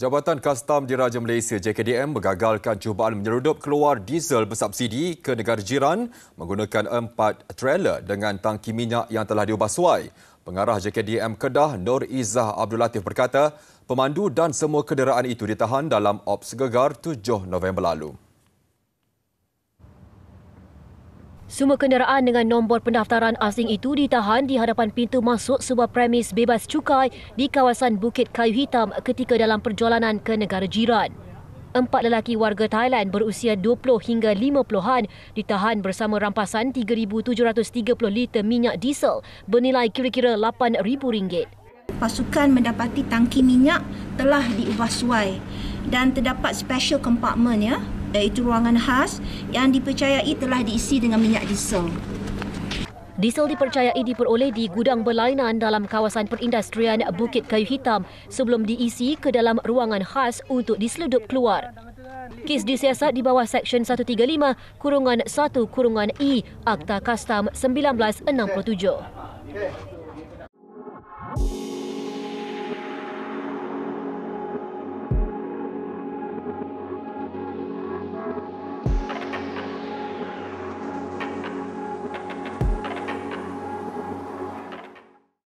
Jabatan Kastam di Raja Malaysia JKDM menggagalkan cubaan menyeludup keluar diesel bersubsidi ke negara jiran menggunakan empat trailer dengan tangki minyak yang telah diubah suai. Pengarah JKDM Kedah Nur Izzah Abdul Latif berkata, pemandu dan semua kenderaan itu ditahan dalam Ops Gegar 7 November lalu. Semua kenderaan dengan nombor pendaftaran asing itu ditahan di hadapan pintu masuk sebuah premis bebas cukai di kawasan Bukit Kayu Hitam ketika dalam perjalanan ke negara jiran. Empat lelaki warga Thailand berusia 20 hingga 50-an ditahan bersama rampasan 3,730 liter minyak diesel bernilai kira-kira rm ringgit. Pasukan mendapati tangki minyak telah diubah suai dan terdapat special compartment ya, iaitu ruangan khas yang dipercayai telah diisi dengan minyak diesel. Diesel dipercayai diperoleh di gudang berlainan dalam kawasan perindustrian Bukit Kayu Hitam sebelum diisi ke dalam ruangan khas untuk diseludup keluar. Kes disiasat di bawah Seksyen 135 kurungan 1 kurungan E Akta Kastam 1967. Okay.